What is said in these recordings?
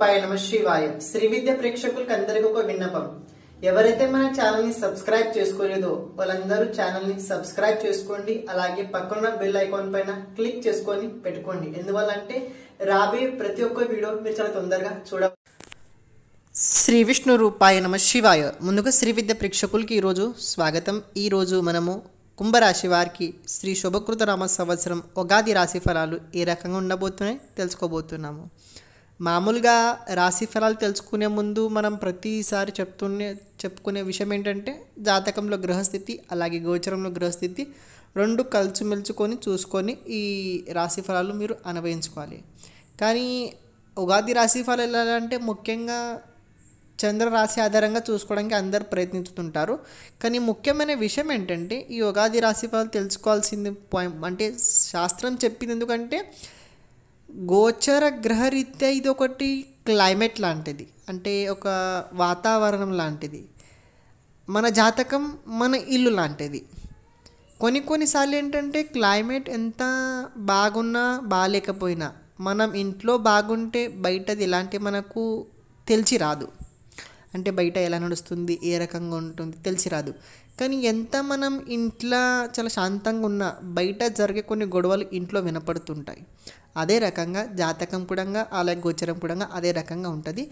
కృపాయ నమ శివాయ శ్రీ విద్య ప్రేక్షకులకు అందరికీ ఒక విన్నపం ఎవరైతే మన ఛానల్ ని సబ్స్క్రైబ్ చేసుకోలేదో వాళ్ళందరూ ఛానల్ ని సబ్స్క్రైబ్ చేసుకోండి అలాగే పక్కన బెల్ ఐకాన్ పైన క్లిక్ చేసుకొని పెట్టుకోండి ఎందువల్ల అంటే రాబోయే ప్రతి ఒక్క వీడియో మీరు చాలా తొందరగా చూడ శ్రీ విష్ణు రూపాయ నమ శివాయ ముందుగా శ్రీ విద్య ప్రేక్షకులకి ఈరోజు స్వాగతం ఈరోజు మనము కుంభరాశి వారికి శ్రీ శుభకృత రామ సంవత్సరం ఉగాది రాశి ఫలాలు ఏ రకంగా ఉండబోతున్నాయి తెలుసుకోబోతున్నాము మామూలుగా రాశి ఫలాలు తెలుసుకునే ముందు మనం ప్రతిసారి చెప్తునే చెప్పుకునే విషయం ఏంటంటే జాతకంలో గ్రహస్థితి అలాగే గోచరంలో గ్రహస్థితి రెండు కలిసిమెలుచుకొని చూసుకొని ఈ రాశి ఫలాలు మీరు అనుభవించుకోవాలి కానీ ఉగాది రాశి ఫలాలు ఎలా అంటే ముఖ్యంగా చంద్ర రాశి ఆధారంగా చూసుకోవడానికి అందరు ప్రయత్నిస్తుంటారు కానీ ముఖ్యమైన విషయం ఏంటంటే ఈ ఉగాది రాశి ఫలాలు తెలుసుకోవాల్సింది పాయింట్ అంటే శాస్త్రం చెప్పింది ఎందుకంటే గోచర గ్రహరీత్యా ఇది ఒకటి క్లైమేట్ లాంటిది అంటే ఒక వాతావరణం లాంటిది మన జాతకం మన ఇల్లు లాంటిది కొన్ని కొన్నిసార్లు ఏంటంటే క్లైమేట్ ఎంత బాగున్నా బాగాలేకపోయినా మనం ఇంట్లో బాగుంటే బయటది ఎలాంటి మనకు తెలిసి రాదు అంటే బయట ఎలా నడుస్తుంది ఏ రకంగా ఉంటుంది తెలిసి రాదు కానీ ఎంత మనం ఇంట్లో చాలా శాంతంగా ఉన్న బయట జరిగే కొన్ని గొడవలు ఇంట్లో వినపడుతుంటాయి అదే రకంగా జాతకం కూడా అలాగే గోచరం కూడా అదే రకంగా ఉంటుంది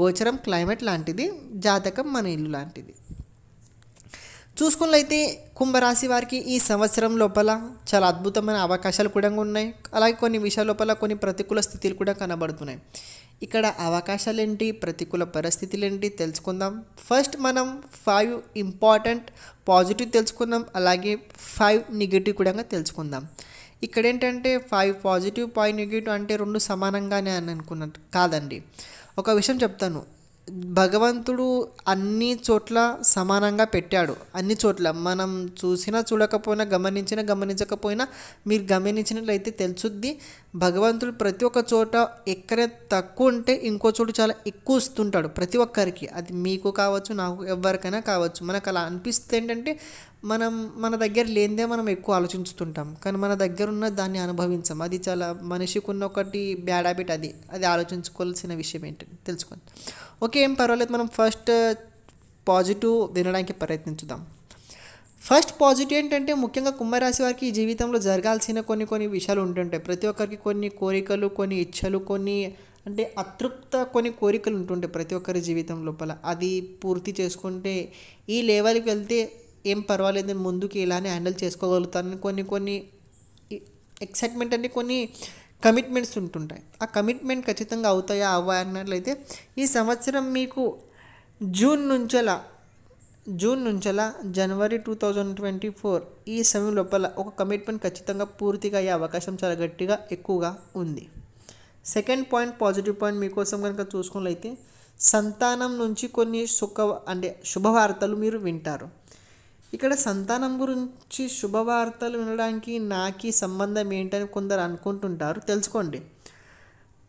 గోచరం క్లైమేట్ లాంటిది జాతకం మన ఇల్లు లాంటిది చూసుకున్నైతే కుంభరాశి వారికి ఈ సంవత్సరం లోపల చాలా అద్భుతమైన అవకాశాలు కూడా ఉన్నాయి అలాగే కొన్ని విషయాల లోపల కొన్ని ప్రతికూల స్థితిలు కూడా కనబడుతున్నాయి ఇక్కడ అవకాశాలు ఏంటి ప్రతికూల పరిస్థితులేంటి తెలుసుకుందాం ఫస్ట్ మనం ఫైవ్ ఇంపార్టెంట్ పాజిటివ్ తెలుసుకుందాం అలాగే ఫైవ్ నెగిటివ్ కూడా తెలుసుకుందాం ఇక్కడ ఏంటంటే ఫైవ్ పాజిటివ్ ఫైవ్ నెగిటివ్ అంటే రెండు సమానంగానే అని అనుకున్నట్టు కాదండి ఒక విషయం చెప్తాను భగవంతుడు అన్ని చోట్ల సమానంగా పెట్టాడు అన్ని చోట్ల మనం చూసినా చూడకపోయినా గమనించినా గమనించకపోయినా మీరు గమనించినట్లయితే తెలుసుద్ది భగవంతుడు ప్రతి ఒక్క చోట ఎక్కడ తక్కువ ఉంటే ఇంకో చోటు చాలా ఎక్కువ ఇస్తుంటాడు ప్రతి ఒక్కరికి అది మీకు కావచ్చు నాకు ఎవరికైనా కావచ్చు మనకు అలా అనిపిస్తే ఏంటంటే మనం మన దగ్గర లేనిదే మనం ఎక్కువ ఆలోచిస్తుంటాం కానీ మన దగ్గర ఉన్న దాన్ని అనుభవించాం అది చాలా మనిషికి ఉన్న ఒకటి బ్యాడ్ హ్యాబిట్ అది అది ఆలోచించుకోవాల్సిన విషయం ఏంటంటే తెలుసుకోండి ఓకే ఏం పర్వాలేదు మనం ఫస్ట్ పాజిటివ్ uh, వినడానికి ప్రయత్నించుదాం ఫస్ట్ పాజిటివ్ ఏంటంటే ముఖ్యంగా కుంభరాశి వారికి జీవితంలో జరగాల్సిన కొన్ని కొన్ని విషయాలు ఉంటుంటాయి ప్రతి ఒక్కరికి కొన్ని కోరికలు కొన్ని ఇచ్చలు కొన్ని అంటే అతృప్త కొన్ని కోరికలు ఉంటుంటాయి ప్రతి ఒక్కరి జీవితం లోపల అది పూర్తి చేసుకుంటే ఈ లెవెల్కి వెళ్తే ఏం పర్వాలేదు ముందుకు ఇలానే హ్యాండిల్ చేసుకోగలుగుతానని కొన్ని కొన్ని ఎక్సైట్మెంట్ అంటే కొన్ని కమిట్మెంట్స్ ఉంటుంటాయి ఆ కమిట్మెంట్ ఖచ్చితంగా అవుతాయా అవ్వా అన్నట్లయితే ఈ సంవత్సరం మీకు జూన్ అలా జూన్ నుంచెలా జనవరి టూ థౌజండ్ ట్వంటీ ఫోర్ ఈ సమయం లోపల ఒక కమిట్మెంట్ ఖచ్చితంగా పూర్తిగా అయ్యే అవకాశం చాలా గట్టిగా ఎక్కువగా ఉంది సెకండ్ పాయింట్ పాజిటివ్ పాయింట్ మీకోసం కనుక చూసుకున్నట్లయితే సంతానం నుంచి కొన్ని సుఖ అంటే శుభవార్తలు మీరు వింటారు ఇక్కడ సంతానం గురించి శుభవార్తలు వినడానికి నాకి సంబంధం ఏంటని కొందరు అనుకుంటుంటారు తెలుసుకోండి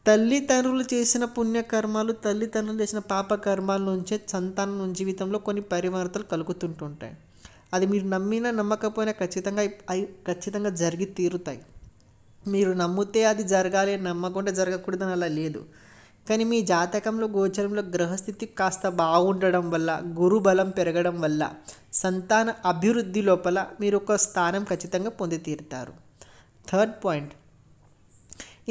తల్లిదండ్రులు చేసిన పుణ్యకర్మాలు తల్లిదండ్రులు చేసిన పాపకర్మాల నుంచే సంతానం జీవితంలో కొన్ని పరివర్తలు కలుగుతుంటుంటాయి అది మీరు నమ్మినా నమ్మకపోయినా ఖచ్చితంగా అవి ఖచ్చితంగా జరిగి తీరుతాయి మీరు నమ్మితే అది జరగాలి నమ్మకుండా జరగకూడదని అలా లేదు కానీ మీ జాతకంలో గోచరంలో గ్రహస్థితి కాస్త బాగుండడం వల్ల గురు బలం పెరగడం వల్ల సంతాన అభివృద్ధి లోపల మీరు ఒక స్థానం ఖచ్చితంగా పొంది తీరుతారు థర్డ్ పాయింట్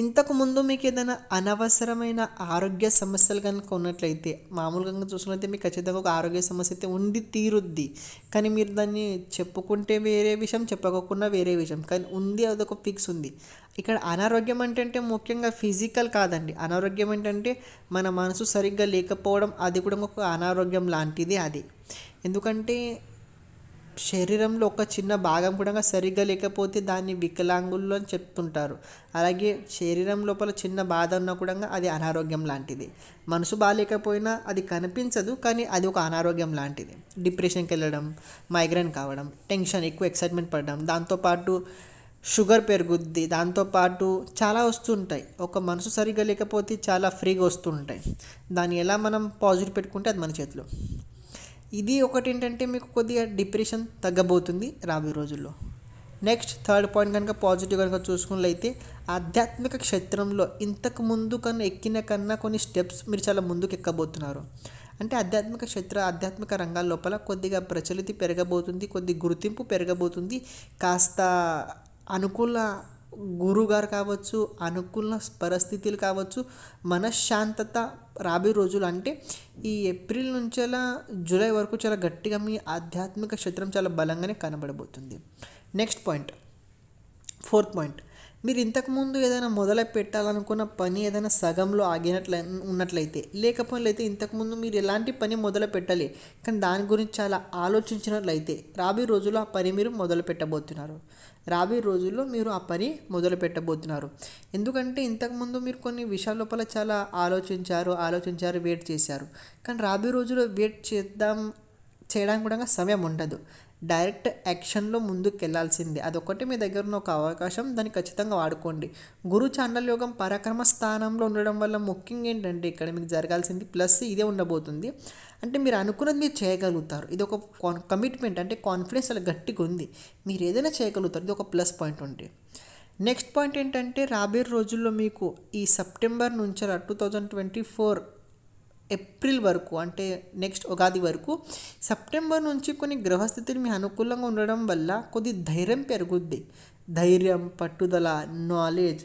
ఇంతకుముందు మీకు ఏదైనా అనవసరమైన ఆరోగ్య సమస్యలు కనుక ఉన్నట్లయితే మామూలుగా చూసినట్లయితే మీకు ఖచ్చితంగా ఒక ఆరోగ్య సమస్య అయితే ఉండి తీరుద్ది కానీ మీరు దాన్ని చెప్పుకుంటే వేరే విషయం చెప్పకోకుండా వేరే విషయం కానీ ఉంది అది ఒక ఫిక్స్ ఉంది ఇక్కడ అనారోగ్యం అంటే ముఖ్యంగా ఫిజికల్ కాదండి అనారోగ్యం ఏంటంటే మన మనసు సరిగ్గా లేకపోవడం అది కూడా ఒక అనారోగ్యం లాంటిది అది ఎందుకంటే శరీరంలో ఒక చిన్న భాగం కూడా సరిగ్గా లేకపోతే దాన్ని వికలాంగులు అని చెప్తుంటారు అలాగే శరీరం లోపల చిన్న బాధ ఉన్నా కూడా అది అనారోగ్యం లాంటిది మనసు బాగాలేకపోయినా అది కనిపించదు కానీ అది ఒక అనారోగ్యం లాంటిది డిప్రెషన్కి వెళ్ళడం మైగ్రేన్ కావడం టెన్షన్ ఎక్కువ ఎక్సైట్మెంట్ పడడం దాంతోపాటు షుగర్ పెరుగుద్ది దాంతోపాటు చాలా వస్తుంటాయి ఒక మనసు సరిగ్గా లేకపోతే చాలా ఫ్రీగా వస్తుంటాయి దాన్ని ఎలా మనం పాజిటివ్ పెట్టుకుంటే అది మన చేతిలో ఇది ఒకటి ఏంటంటే మీకు కొద్దిగా డిప్రెషన్ తగ్గబోతుంది రాబోయే రోజుల్లో నెక్స్ట్ థర్డ్ పాయింట్ కనుక పాజిటివ్ కనుక చూసుకున్నట్లయితే ఆధ్యాత్మిక క్షేత్రంలో ఇంతకు ముందు కన్నా ఎక్కిన కన్నా కొన్ని స్టెప్స్ మీరు చాలా ముందుకు ఎక్కబోతున్నారు అంటే ఆధ్యాత్మిక క్షేత్ర ఆధ్యాత్మిక రంగాల లోపల కొద్దిగా ప్రచలితి పెరగబోతుంది కొద్ది గుర్తింపు పెరగబోతుంది కాస్త అనుకూల గురుగారు కావచ్చు అనుకూల పరిస్థితులు కావచ్చు మనశ్శాంతత రాబే రోజులు అంటే ఈ ఏప్రిల్ నుంచి అలా జూలై వరకు చాలా గట్టిగా మీ ఆధ్యాత్మిక క్షేత్రం చాలా బలంగానే కనబడబోతుంది నెక్స్ట్ పాయింట్ ఫోర్త్ పాయింట్ మీరు ఇంతకుముందు ఏదైనా మొదలు పెట్టాలనుకున్న పని ఏదైనా సగంలో ఆగినట్ల ఉన్నట్లయితే లేకపోతే ఇంతకుముందు మీరు ఎలాంటి పని మొదలు పెట్టాలి కానీ దాని గురించి చాలా ఆలోచించినట్లయితే రాబోయే రోజుల్లో ఆ పని మీరు మొదలు పెట్టబోతున్నారు రాబోయే రోజుల్లో మీరు ఆ పని మొదలు పెట్టబోతున్నారు ఎందుకంటే ఇంతకుముందు మీరు కొన్ని విషయాల లోపల చాలా ఆలోచించారు ఆలోచించారు వెయిట్ చేశారు కానీ రాబోయే రోజుల్లో వెయిట్ చేద్దాం చేయడానికి కూడా సమయం ఉండదు డైరెక్ట్ యాక్షన్లో ముందుకు వెళ్ళాల్సిందే అదొకటి మీ దగ్గర ఉన్న ఒక అవకాశం దాన్ని ఖచ్చితంగా వాడుకోండి గురు చాండల్ యోగం పరాక్రమ స్థానంలో ఉండడం వల్ల ముఖ్యంగా ఏంటంటే ఇక్కడ మీకు జరగాల్సింది ప్లస్ ఇదే ఉండబోతుంది అంటే మీరు అనుకున్నది మీరు చేయగలుగుతారు ఇది ఒక కమిట్మెంట్ అంటే కాన్ఫిడెన్స్ అలా గట్టిగా ఉంది మీరు ఏదైనా చేయగలుగుతారు ఇది ఒక ప్లస్ పాయింట్ ఉంటే నెక్స్ట్ పాయింట్ ఏంటంటే రాబోయే రోజుల్లో మీకు ఈ సెప్టెంబర్ నుంచి two thousand twenty four April వరకు అంటే నెక్స్ట్ ఉగాది వరకు సెప్టెంబర్ నుంచి కొన్ని గ్రహస్థితులు మీ అనుకూలంగా ఉండడం వల్ల కొద్ది ధైర్యం పెరుగుద్ది ధైర్యం పట్టుదల నాలెడ్జ్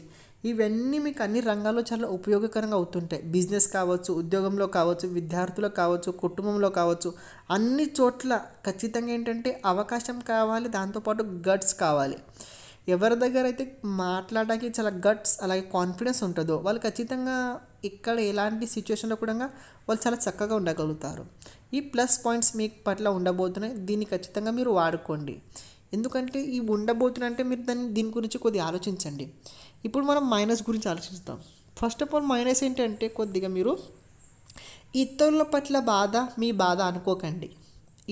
ఇవన్నీ మీకు అన్ని రంగాల్లో చాలా ఉపయోగకరంగా అవుతుంటాయి బిజినెస్ కావచ్చు ఉద్యోగంలో కావచ్చు విద్యార్థులకు కావచ్చు కుటుంబంలో కావచ్చు అన్ని చోట్ల ఖచ్చితంగా ఏంటంటే అవకాశం కావాలి దాంతోపాటు గట్స్ కావాలి ఎవరి దగ్గర అయితే మాట్లాడడానికి చాలా గట్స్ అలాగే కాన్ఫిడెన్స్ ఉంటుందో వాళ్ళు ఖచ్చితంగా ఇక్కడ ఎలాంటి సిచ్యువేషన్లో కూడా వాళ్ళు చాలా చక్కగా ఉండగలుగుతారు ఈ ప్లస్ పాయింట్స్ మీకు పట్ల ఉండబోతున్నాయి దీన్ని ఖచ్చితంగా మీరు వాడుకోండి ఎందుకంటే ఈ ఉండబోతున్నా అంటే మీరు దాన్ని దీని గురించి కొద్దిగా ఆలోచించండి ఇప్పుడు మనం మైనస్ గురించి ఆలోచిస్తాం ఫస్ట్ ఆఫ్ ఆల్ మైనస్ ఏంటంటే కొద్దిగా మీరు ఇతరుల పట్ల బాధ మీ బాధ అనుకోకండి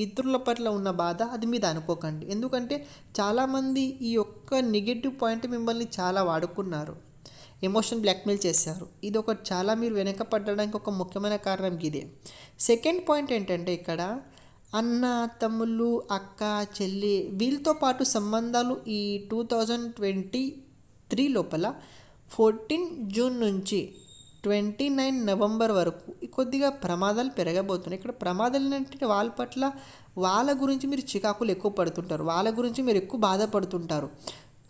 ఇతరుల పట్ల ఉన్న బాధ అది మీద అనుకోకండి ఎందుకంటే చాలామంది ఈ యొక్క నెగిటివ్ పాయింట్ మిమ్మల్ని చాలా వాడుకున్నారు ఎమోషన్ బ్లాక్మెయిల్ చేశారు ఇది ఒక చాలా మీరు వెనక పడడానికి ఒక ముఖ్యమైన కారణం ఇదే సెకండ్ పాయింట్ ఏంటంటే ఇక్కడ అన్న తమ్ముళ్ళు అక్క చెల్లి వీళ్ళతో పాటు సంబంధాలు ఈ టూ థౌజండ్ ట్వంటీ త్రీ లోపల ఫోర్టీన్ జూన్ నుంచి ట్వంటీ నైన్ నవంబర్ వరకు కొద్దిగా ప్రమాదాలు పెరగబోతున్నాయి ఇక్కడ ప్రమాదాలు ఏంటంటే వాళ్ళ పట్ల వాళ్ళ గురించి మీరు చికాకులు ఎక్కువ పడుతుంటారు వాళ్ళ గురించి మీరు ఎక్కువ బాధపడుతుంటారు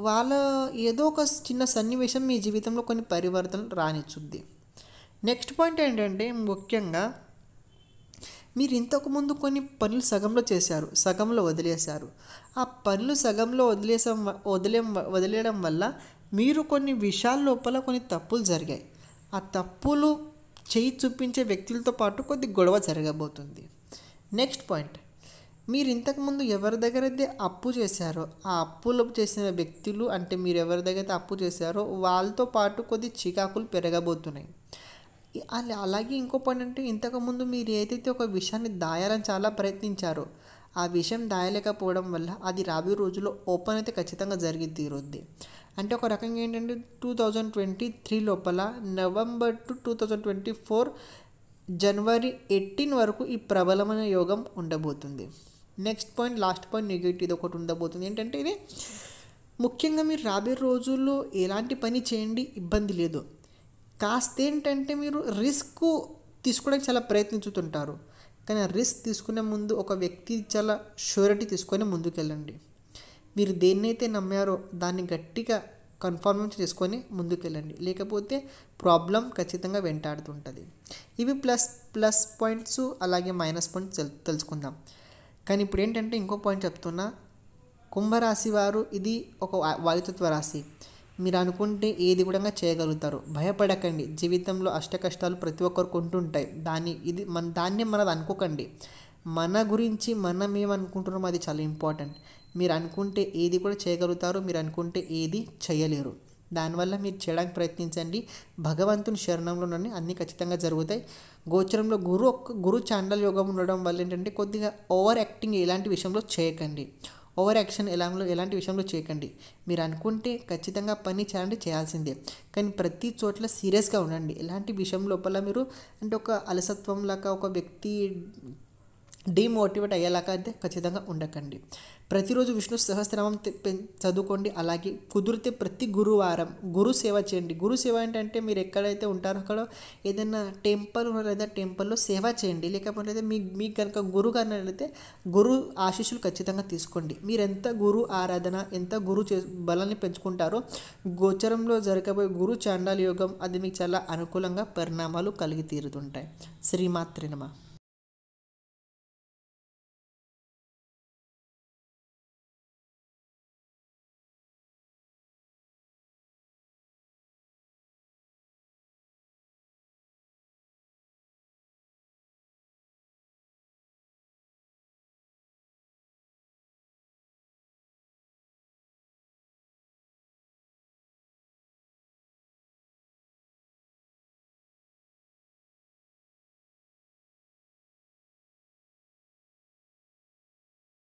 వాళ్ళ ఏదో ఒక చిన్న సన్నివేశం మీ జీవితంలో కొన్ని పరివర్తనలు రానిచ్చుద్ది నెక్స్ట్ పాయింట్ ఏంటంటే ముఖ్యంగా మీరు ఇంతకుముందు కొన్ని పనులు సగంలో చేశారు సగంలో వదిలేశారు ఆ పనులు సగంలో వదిలేసం వదిలే వదిలేయడం వల్ల మీరు కొన్ని విషయాల లోపల కొన్ని తప్పులు జరిగాయి ఆ తప్పులు చేయి చూపించే వ్యక్తులతో పాటు కొద్ది గొడవ జరగబోతుంది నెక్స్ట్ పాయింట్ మీరు ఇంతకుముందు ఎవరి దగ్గర అయితే అప్పు చేశారో ఆ అప్పులు చేసిన వ్యక్తులు అంటే మీరు ఎవరి దగ్గర అయితే అప్పు చేశారో వాళ్ళతో పాటు కొద్ది చికాకులు పెరగబోతున్నాయి అలాగే ఇంకో పాయింట్ అంటే ఇంతకుముందు మీరు ఏదైతే ఒక విషయాన్ని దాయాలని చాలా ప్రయత్నించారో ఆ విషయం దాయలేకపోవడం వల్ల అది రాబోయే రోజుల్లో ఓపెన్ అయితే ఖచ్చితంగా జరిగి తీరుద్ది అంటే ఒక రకంగా ఏంటంటే టూ థౌజండ్ ట్వంటీ త్రీ లోపల November to two thousand twenty four జనవరి ఎయిటీన్ వరకు ఈ ప్రబలమైన యోగం ఉండబోతుంది next point last point negative ఇది ఒకటి ఉండబోతుంది ఏంటంటే ఇది ముఖ్యంగా మీరు రాబోయే రోజుల్లో ఎలాంటి పని చేయండి ఇబ్బంది లేదు కాస్త ఏంటంటే మీరు రిస్క్ తీసుకోవడానికి చాలా ప్రయత్నించుతుంటారు కానీ రిస్క్ తీసుకునే ముందు ఒక వ్యక్తి చాలా షూరిటీ తీసుకొని ముందుకెళ్ళండి మీరు దేన్నైతే నమ్మారో దాన్ని గట్టిగా కన్ఫర్మ్ చేసుకొని ముందుకెళ్ళండి లేకపోతే ప్రాబ్లం ఖచ్చితంగా వెంటాడుతుంటుంది ఇవి ప్లస్ ప్లస్ పాయింట్స్ అలాగే మైనస్ పాయింట్స్ తెలుసుకుందాం కానీ ఇప్పుడు ఏంటంటే ఇంకో పాయింట్ చెప్తున్నా కుంభరాశి వారు ఇది ఒక వాయుతత్వ రాశి మీరు అనుకుంటే ఏది కూడా చేయగలుగుతారు భయపడకండి జీవితంలో అష్ట కష్టాలు ప్రతి ఒక్కరికి ఉంటుంటాయి దాన్ని ఇది మన దాన్ని మనది అనుకోకండి మన గురించి మనం ఏమనుకుంటున్నాం అది చాలా ఇంపార్టెంట్ మీరు అనుకుంటే ఏది కూడా చేయగలుగుతారు మీరు అనుకుంటే ఏది చేయలేరు దానివల్ల మీరు చేయడానికి ప్రయత్నించండి భగవంతుని శరణంలో ఉండండి అన్నీ ఖచ్చితంగా జరుగుతాయి గోచరంలో గురు ఒక్క గురు చాండల్ యోగం ఉండడం వల్ల ఏంటంటే కొద్దిగా ఓవర్ యాక్టింగ్ ఎలాంటి విషయంలో చేయకండి ఓవర్ యాక్షన్ ఎలా ఎలాంటి విషయంలో చేయకండి మీరు అనుకుంటే ఖచ్చితంగా పని చేయాలంటే చేయాల్సిందే కానీ ప్రతి చోట్ల సీరియస్గా ఉండండి ఎలాంటి విషయం లోపల మీరు అంటే ఒక అలసత్వం లాగా ఒక వ్యక్తి డీమోటివేట్ అయ్యేలాగా అయితే ఖచ్చితంగా ఉండకండి ప్రతిరోజు విష్ణు సహస్రనామం చదువుకోండి అలాగే కుదిరితే ప్రతి గురువారం గురు సేవ చేయండి గురు సేవ ఏంటంటే మీరు ఎక్కడైతే ఉంటారో అక్కడ ఏదైనా టెంపుల్ లేదా టెంపుల్లో సేవ చేయండి లేకపోతే మీ మీకు కనుక గురువు కనైతే గురు ఆశీస్సులు ఖచ్చితంగా తీసుకోండి మీరు ఎంత గురు ఆరాధన ఎంత గురు చే బలాన్ని పెంచుకుంటారో గోచరంలో జరగబోయే గురు చాండాల యోగం అది మీకు చాలా అనుకూలంగా పరిణామాలు కలిగి తీరుతుంటాయి శ్రీమాత్రినమా